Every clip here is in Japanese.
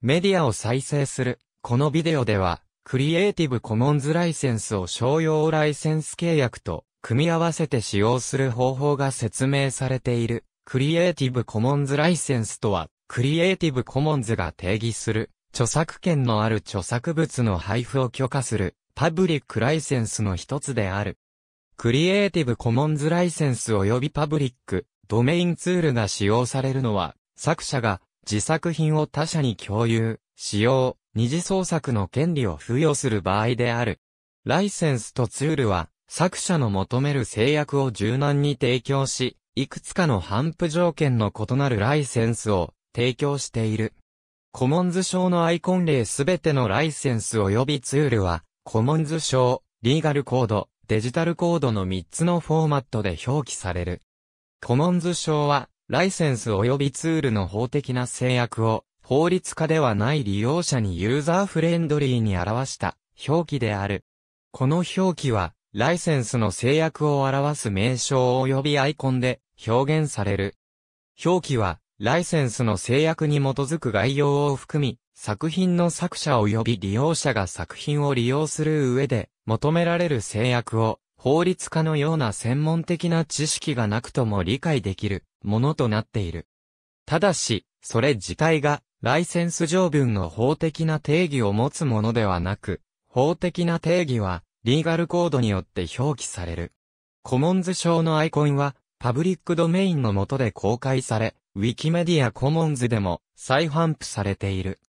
メディアを再生する。このビデオでは、クリエイティブコモンズライセンスを商用ライセンス契約と組み合わせて使用する方法が説明されている。クリエイティブコモンズライセンスとは、クリエイティブコモンズが定義する、著作権のある著作物の配布を許可する、パブリックライセンスの一つである。クリエイティブコモンズライセンス及びパブリック、ドメインツールが使用されるのは、作者が自作品を他者に共有、使用、二次創作の権利を付与する場合である。ライセンスとツールは、作者の求める制約を柔軟に提供し、いくつかの反布条件の異なるライセンスを提供している。コモンズ賞のアイコン例すべてのライセンス及びツールは、コモンズ賞、リーガルコード、デジタルコードの3つのフォーマットで表記される。コモンズ賞は、ライセンス及びツールの法的な制約を、法律家ではない利用者にユーザーフレンドリーに表した表記である。この表記は、ライセンスの制約を表す名称及びアイコンで表現される。表記は、ライセンスの制約に基づく概要を含み、作品の作者及び利用者が作品を利用する上で求められる制約を法律家のような専門的な知識がなくとも理解できるものとなっている。ただし、それ自体が、ライセンス条文の法的な定義を持つものではなく、法的な定義は、リーガルコードによって表記される。コモンズ賞のアイコンは、パブリックドメインの下で公開され、ウィキメディアコモンズでも再販布されている。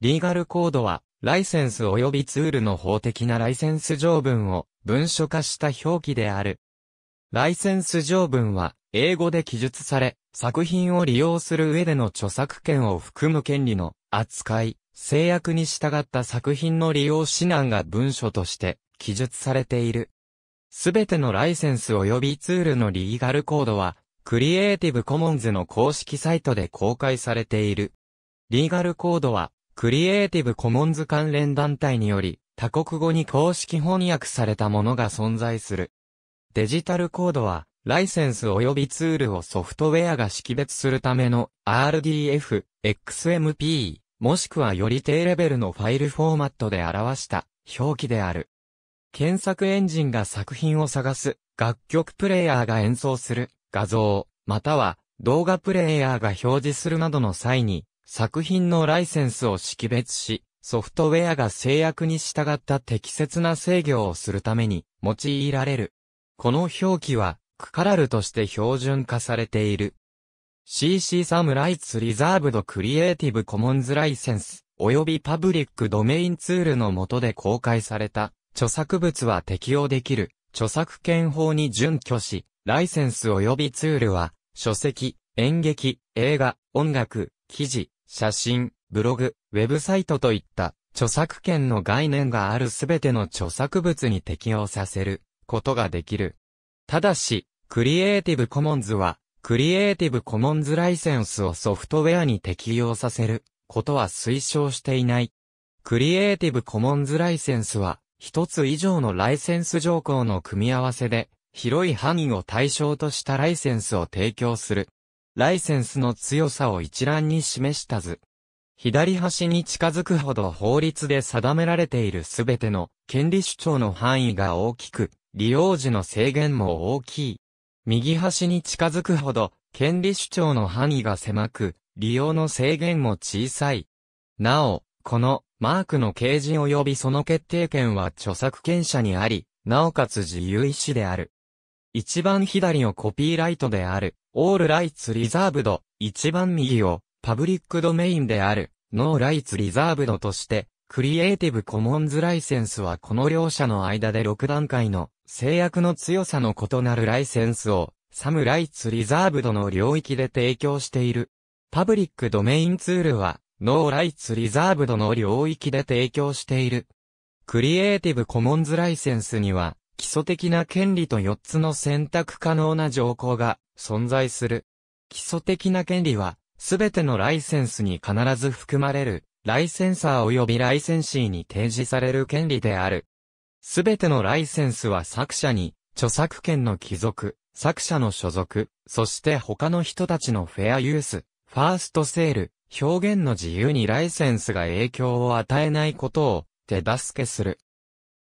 リーガルコードは、ライセンス及びツールの法的なライセンス条文を文書化した表記である。ライセンス条文は、英語で記述され、作品を利用する上での著作権を含む権利の扱い、制約に従った作品の利用指南が文書として記述されている。すべてのライセンス及びツールのリーガルコードは、クリエイティブコモンズの公式サイトで公開されている。リーガルコードは、クリエイティブコモンズ関連団体により、他国語に公式翻訳されたものが存在する。デジタルコードは、ライセンス及びツールをソフトウェアが識別するための RDF、XMP、もしくはより低レベルのファイルフォーマットで表した表記である。検索エンジンが作品を探す、楽曲プレイヤーが演奏する、画像、または動画プレイヤーが表示するなどの際に、作品のライセンスを識別し、ソフトウェアが制約に従った適切な制御をするために用いられる。この表記はクカラルとして標準化されている。CC サムライツリザーブドクリエイティブコモンズライセンス、及びパブリックドメインツールの下で公開された、著作物は適用できる、著作権法に準拠し、ライセンス及びツールは、書籍、演劇、映画、音楽、記事、写真、ブログ、ウェブサイトといった、著作権の概念があるすべての著作物に適用させることができる。ただし、クリエイティブコモンズは、クリエイティブコモンズライセンスをソフトウェアに適用させることは推奨していない。クリエイティブコモンズライセンスは、一つ以上のライセンス条項の組み合わせで、広い範囲を対象としたライセンスを提供する。ライセンスの強さを一覧に示した図。左端に近づくほど法律で定められているすべての権利主張の範囲が大きく、利用時の制限も大きい。右端に近づくほど、権利主張の範囲が狭く、利用の制限も小さい。なお、このマークの掲示及びその決定権は著作権者にあり、なおかつ自由意志である。一番左をコピーライトである、オールライツリザーブド、一番右をパブリックドメインである、ノーライツリザーブドとして、クリエイティブコモンズライセンスはこの両者の間で6段階の制約の強さの異なるライセンスをサムライツリザーブドの領域で提供している。パブリックドメインツールはノーライツリザーブドの領域で提供している。クリエイティブコモンズライセンスには基礎的な権利と4つの選択可能な条項が存在する。基礎的な権利は、すべてのライセンスに必ず含まれるライセンサー及びライセンシーに提示される権利である。すべてのライセンスは作者に、著作権の帰属、作者の所属、そして他の人たちのフェアユース、ファーストセール、表現の自由にライセンスが影響を与えないことを手助けする。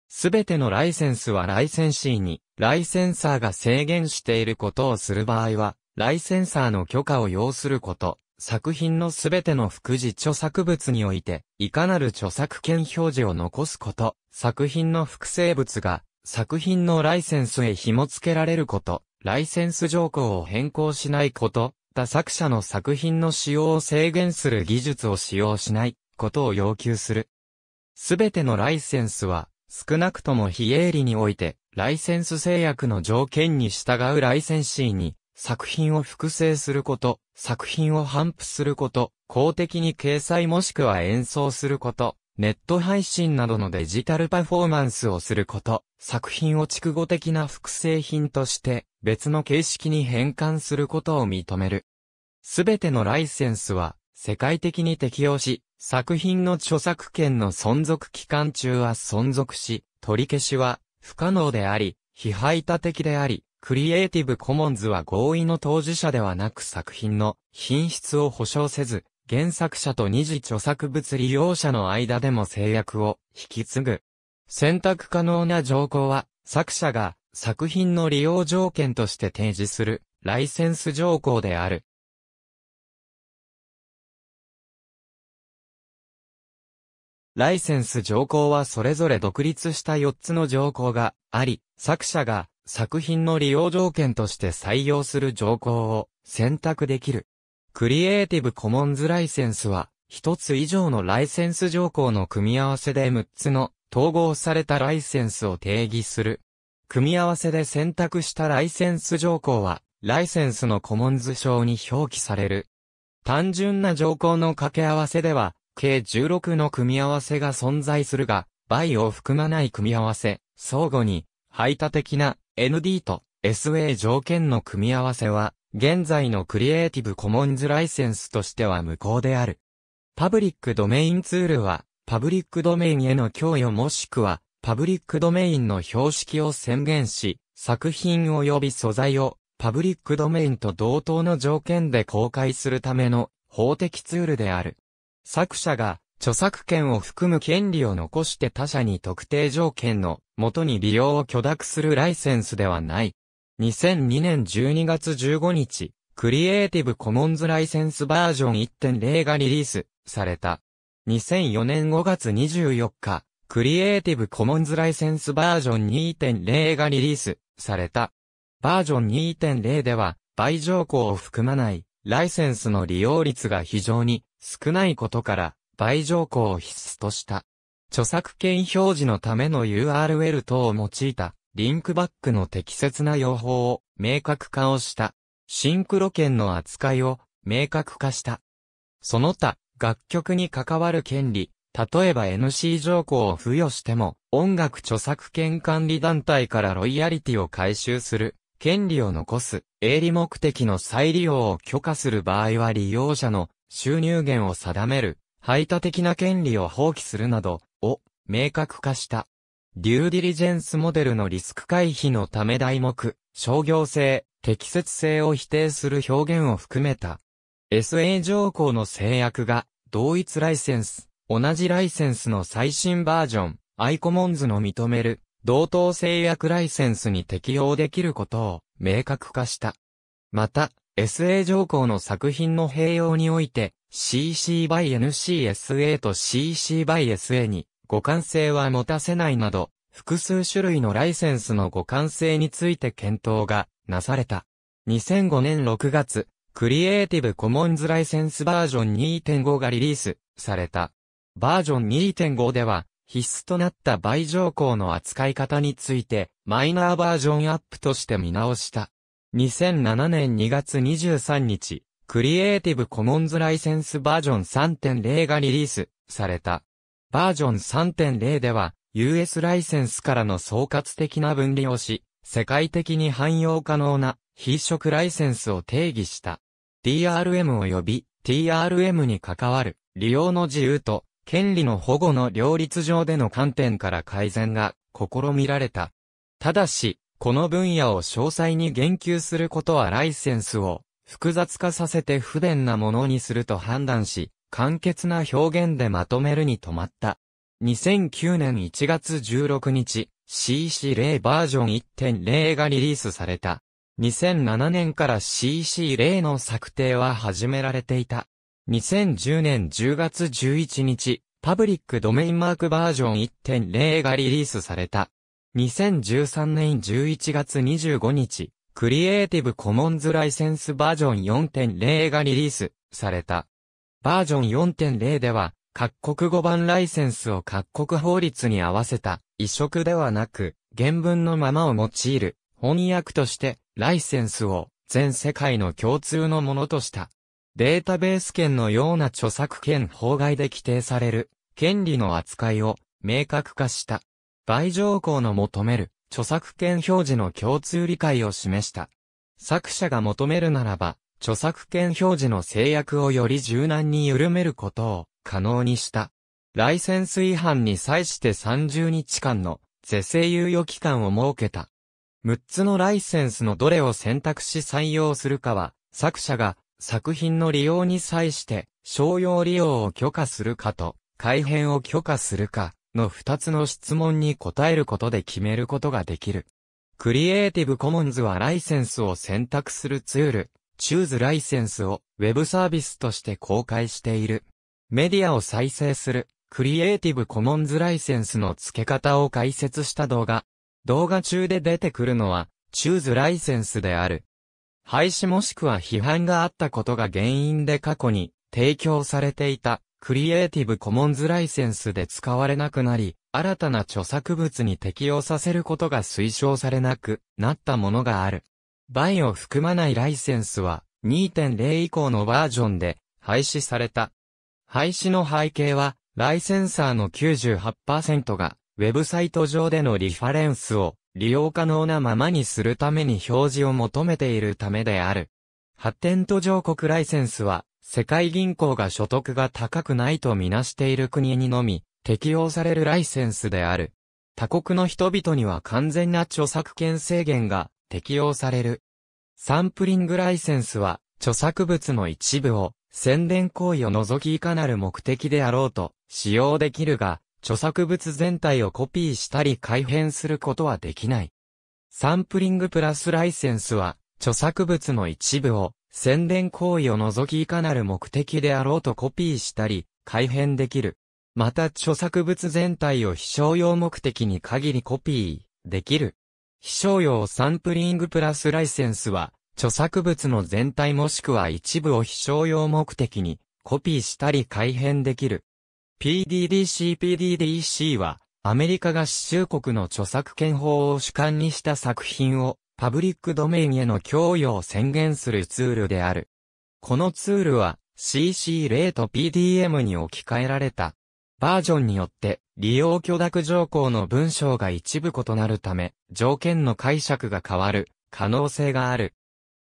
すべてのライセンスはライセンシーに、ライセンサーが制限していることをする場合は、ライセンサーの許可を要すること。作品のすべての副次著作物において、いかなる著作権表示を残すこと、作品の複製物が、作品のライセンスへ紐付けられること、ライセンス条項を変更しないこと、他作者の作品の使用を制限する技術を使用しないことを要求する。すべてのライセンスは、少なくとも非営利において、ライセンス制約の条件に従うライセンシーに、作品を複製すること、作品を反布すること、公的に掲載もしくは演奏すること、ネット配信などのデジタルパフォーマンスをすること、作品を畜語的な複製品として別の形式に変換することを認める。すべてのライセンスは世界的に適用し、作品の著作権の存続期間中は存続し、取り消しは不可能であり、非排他的であり、クリエイティブコモンズは合意の当事者ではなく作品の品質を保証せず、原作者と二次著作物利用者の間でも制約を引き継ぐ。選択可能な条項は、作者が作品の利用条件として提示するライセンス条項である。ライセンス条項はそれぞれ独立した4つの条項があり、作者が作品の利用条件として採用する条項を選択できる。クリエイティブコモンズライセンスは、一つ以上のライセンス条項の組み合わせで6つの統合されたライセンスを定義する。組み合わせで選択したライセンス条項は、ライセンスのコモンズ章に表記される。単純な条項の掛け合わせでは、計16の組み合わせが存在するが、倍を含まない組み合わせ、相互に、排他的な ND と SA 条件の組み合わせは、現在のクリエイティブコモンズライセンスとしては無効である。パブリックドメインツールは、パブリックドメインへの供与もしくは、パブリックドメインの標識を宣言し、作品及び素材をパブリックドメインと同等の条件で公開するための法的ツールである。作者が著作権を含む権利を残して他社に特定条件のもとに利用を許諾するライセンスではない。2002年12月15日、クリエイティブコモンズライセンスバージョン1.0がリリースされた。2004年5月24日、クリエイティブコモンズライセンスバージョン2.0がリリースされた。バージョン2.0では、倍条項を含まない、ライセンスの利用率が非常に少ないことから、倍条項を必須とした。著作権表示のための URL 等を用いたリンクバックの適切な用法を明確化をした。シンクロ権の扱いを明確化した。その他、楽曲に関わる権利、例えば NC 条項を付与しても、音楽著作権管理団体からロイヤリティを回収する、権利を残す、営利目的の再利用を許可する場合は利用者の収入源を定める排他的な権利を放棄するなど、を明確化した。デューディリジェンスモデルのリスク回避のため題目、商業性、適切性を否定する表現を含めた。SA 条項の制約が、同一ライセンス、同じライセンスの最新バージョン、アイコモンズの認める、同等制約ライセンスに適用できることを明確化した。また、SA 条項の作品の併用において、CC by NCSA と CC by SA に互換性は持たせないなど、複数種類のライセンスの互換性について検討がなされた。2005年6月、クリエイティブコモンズライセンスバージョン2.5がリリースされた。バージョン2.5では、必須となった倍条項の扱い方について、マイナーバージョンアップとして見直した。2007年2月23日、クリエイティブコモンズライセンスバージョン3.0がリリースされた。バージョン3.0では、US ライセンスからの総括的な分離をし、世界的に汎用可能な非色ライセンスを定義した。DRM 及び TRM に関わる利用の自由と権利の保護の両立上での観点から改善が試みられた。ただし、この分野を詳細に言及することはライセンスを複雑化させて不便なものにすると判断し、簡潔な表現でまとめるに止まった。2009年1月16日、CC0 バージョン1.0がリリースされた。2007年から CC0 の策定は始められていた。2010年10月11日、パブリックドメインマークバージョン1.0がリリースされた。2013年11月25日、クリエイティブコモンズライセンスバージョン4.0がリリースされた。バージョン4.0では、各国語版ライセンスを各国法律に合わせた移植ではなく、原文のままを用いる翻訳としてライセンスを全世界の共通のものとした。データベース権のような著作権法外で規定される権利の扱いを明確化した。倍条項の求める、著作権表示の共通理解を示した。作者が求めるならば、著作権表示の制約をより柔軟に緩めることを可能にした。ライセンス違反に際して30日間の是正猶予期間を設けた。6つのライセンスのどれを選択し採用するかは、作者が作品の利用に際して商用利用を許可するかと、改変を許可するか、の2つの質問に答えることで決めることができる。クリエイティブコモンズはライセンスを選択するツール、Choose ライセンスを Web サービスとして公開している。メディアを再生する、クリエイティブコモンズライセンスの付け方を解説した動画。動画中で出てくるのは、Choose ライセンスである。廃止もしくは批判があったことが原因で過去に提供されていたクリエイティブコモンズライセンスで使われなくなり、新たな著作物に適用させることが推奨されなくなったものがある。バイを含まないライセンスは2.0以降のバージョンで廃止された。廃止の背景は、ライセンサーの98%がウェブサイト上でのリファレンスを利用可能なままにするために表示を求めているためである。発展途上国ライセンスは世界銀行が所得が高くないとみなしている国にのみ、適用されるライセンスである。他国の人々には完全な著作権制限が適用される。サンプリングライセンスは、著作物の一部を、宣伝行為を除きいかなる目的であろうと、使用できるが、著作物全体をコピーしたり改変することはできない。サンプリングプラスライセンスは、著作物の一部を、宣伝行為を除きいかなる目的であろうとコピーしたり、改変できる。また著作物全体を非商用目的に限りコピー、できる。非商用サンプリングプラスライセンスは、著作物の全体もしくは一部を非商用目的にコピーしたり改変できる。PDDC-PDDC は、アメリカ合衆国の著作権法を主観にした作品をパブリックドメインへの供与を宣言するツールである。このツールは CC0 と PDM に置き換えられた。バージョンによって利用許諾条項の文章が一部異なるため、条件の解釈が変わる可能性がある。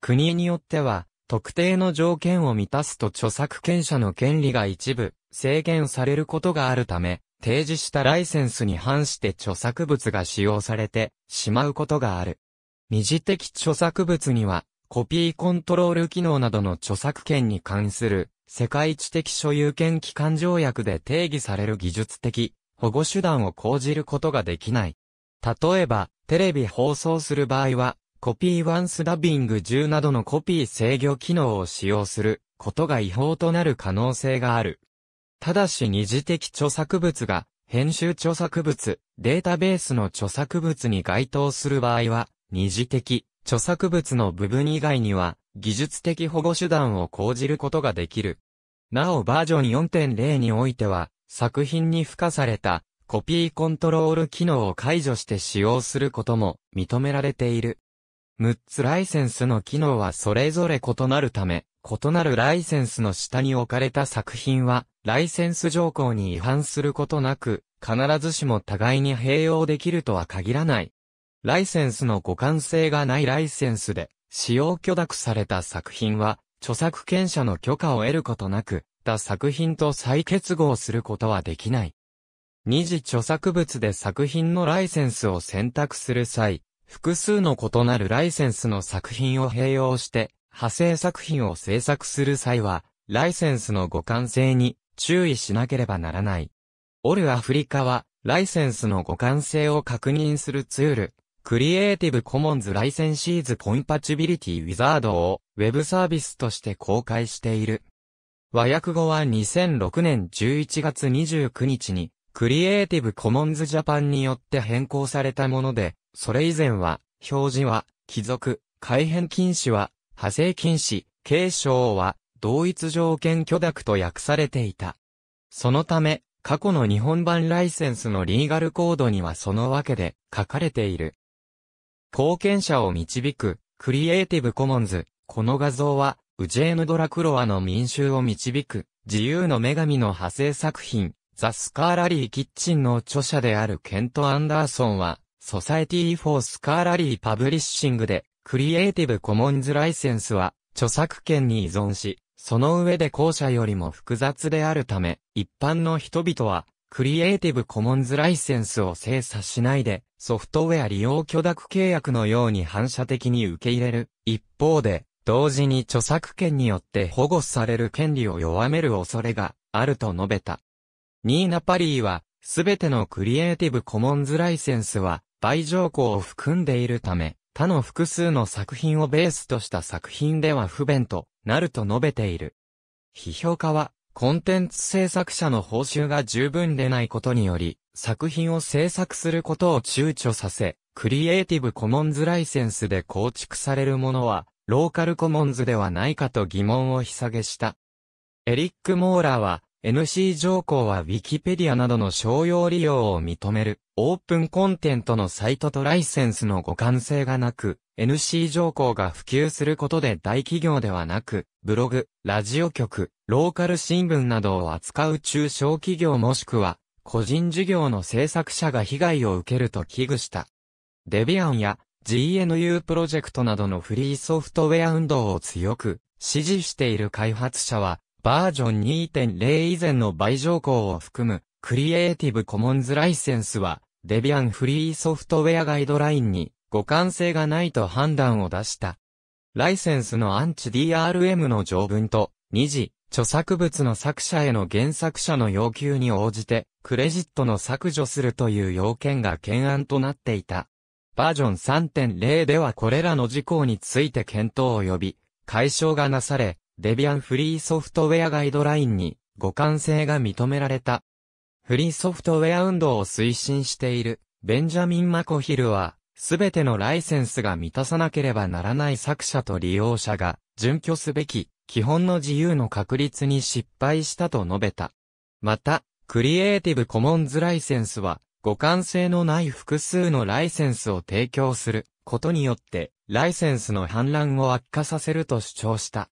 国によっては、特定の条件を満たすと著作権者の権利が一部制限されることがあるため、提示したライセンスに反して著作物が使用されてしまうことがある。二次的著作物には、コピーコントロール機能などの著作権に関する、世界知的所有権機関条約で定義される技術的、保護手段を講じることができない。例えば、テレビ放送する場合は、コピーワンスダビング10などのコピー制御機能を使用することが違法となる可能性がある。ただし二次的著作物が編集著作物、データベースの著作物に該当する場合は、二次的、著作物の部分以外には、技術的保護手段を講じることができる。なおバージョン4.0においては、作品に付加されたコピーコントロール機能を解除して使用することも認められている。6つライセンスの機能はそれぞれ異なるため、異なるライセンスの下に置かれた作品は、ライセンス条項に違反することなく、必ずしも互いに併用できるとは限らない。ライセンスの互換性がないライセンスで使用許諾された作品は、著作権者の許可を得ることなく、他作品と再結合することはできない。二次著作物で作品のライセンスを選択する際、複数の異なるライセンスの作品を併用して、派生作品を制作する際は、ライセンスの互換性に注意しなければならない。オルアフリカは、ライセンスの互換性を確認するツール、クリエイティブコモンズライセンシーズコンパチビリティウィザードをウェブサービスとして公開している。和訳語は2006年11月29日にクリエイティブコモンズジャパンによって変更されたもので、それ以前は表示は帰属、改変禁止は派生禁止、継承は同一条件許諾と訳されていた。そのため、過去の日本版ライセンスのリーガルコードにはそのわけで書かれている。貢献者を導く、クリエイティブコモンズ。この画像は、ウジェーヌ・ドラクロワの民衆を導く、自由の女神の派生作品、ザ・スカーラリー・キッチンの著者であるケント・アンダーソンは、ソサエティ・フォー・スカーラリー・パブリッシングで、クリエイティブ・コモンズ・ライセンスは、著作権に依存し、その上で後者よりも複雑であるため、一般の人々は、クリエイティブコモンズライセンスを精査しないで、ソフトウェア利用許諾契約のように反射的に受け入れる。一方で、同時に著作権によって保護される権利を弱める恐れがあると述べた。ニーナ・パリーは、すべてのクリエイティブコモンズライセンスは、倍条項を含んでいるため、他の複数の作品をベースとした作品では不便となると述べている。批評家は、コンテンツ制作者の報酬が十分でないことにより、作品を制作することを躊躇させ、クリエイティブコモンズライセンスで構築されるものは、ローカルコモンズではないかと疑問を引下げした。エリック・モーラーは、NC 条項は Wikipedia などの商用利用を認める、オープンコンテントのサイトとライセンスの互換性がなく、NC 条項が普及することで大企業ではなく、ブログ、ラジオ局、ローカル新聞などを扱う中小企業もしくは、個人事業の制作者が被害を受けると危惧した。デビアンや GNU プロジェクトなどのフリーソフトウェア運動を強く支持している開発者は、バージョン2.0以前の倍条項を含む、クリエイティブコモンズライセンスは、デビアンフリーソフトウェアガイドラインに互換性がないと判断を出した。ライセンスのアンチ DRM の条文と、二次、著作物の作者への原作者の要求に応じて、クレジットの削除するという要件が懸案となっていた。バージョン3.0ではこれらの事項について検討及び、解消がなされ、デビアンフリーソフトウェアガイドラインに互換性が認められた。フリーソフトウェア運動を推進している、ベンジャミン・マコヒルは、すべてのライセンスが満たさなければならない作者と利用者が、準拠すべき、基本の自由の確立に失敗したと述べた。また、クリエイティブコモンズライセンスは、互換性のない複数のライセンスを提供することによって、ライセンスの反乱を悪化させると主張した。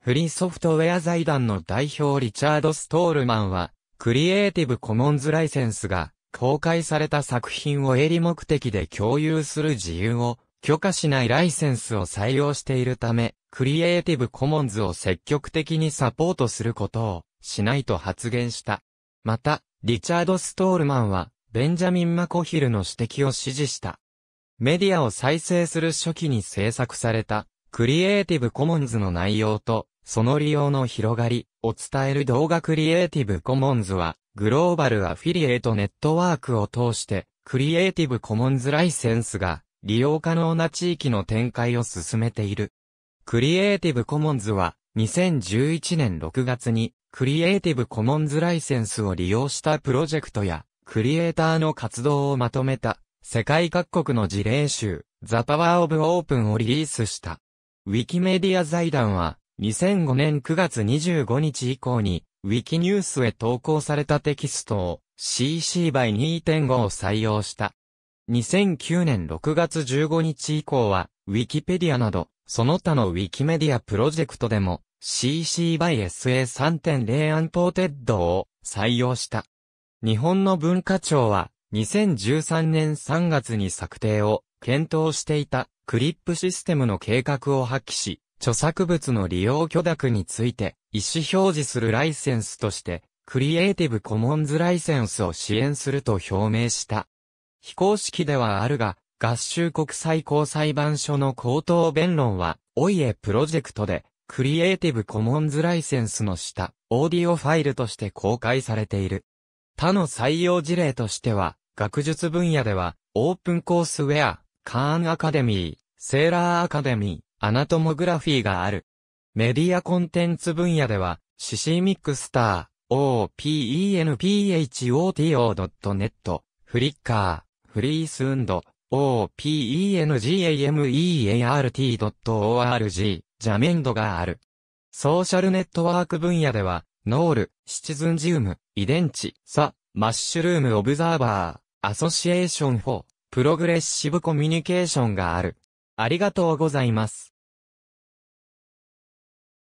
フリーソフトウェア財団の代表リチャード・ストールマンは、クリエイティブコモンズライセンスが公開された作品を営利目的で共有する自由を許可しないライセンスを採用しているため、クリエイティブコモンズを積極的にサポートすることをしないと発言した。また、リチャード・ストールマンは、ベンジャミン・マコヒルの指摘を支持した。メディアを再生する初期に制作された、クリエイティブコモンズの内容と、その利用の広がり、を伝える動画クリエイティブコモンズは、グローバルアフィリエイトネットワークを通して、クリエイティブコモンズライセンスが利用可能な地域の展開を進めている。クリエイティブコモンズは2011年6月にクリエイティブコモンズライセンスを利用したプロジェクトやクリエイターの活動をまとめた世界各国の事例集 The Power of Open をリリースした。ウィキメディア財団は2005年9月25日以降に、ウィキニュースへ投稿されたテキストを CC by 2.5を採用した。2009年6月15日以降は、ウィキペディアなど、その他のウィキメディアプロジェクトでも、CC by SA3.0 アンポーテッドを採用した。日本の文化庁は、2013年3月に策定を検討していたクリップシステムの計画を発揮し、著作物の利用許諾について、意思表示するライセンスとして、クリエイティブコモンズライセンスを支援すると表明した。非公式ではあるが、合衆国最高裁判所の口頭弁論は、オイエプロジェクトで、クリエイティブコモンズライセンスの下、オーディオファイルとして公開されている。他の採用事例としては、学術分野では、オープンコースウェア、カーンアカデミー、セーラーアカデミー、アナトモグラフィーがある。メディアコンテンツ分野では、シシミックスター、openphoto.net、フリッカー、フリースウンド、opengameart.org、ジャメンドがある。ソーシャルネットワーク分野では、ノール、シチズンジウム、遺伝子、サ、マッシュルームオブザーバー、アソシエーション4、プログレッシブコミュニケーションがある。ありがとうございます。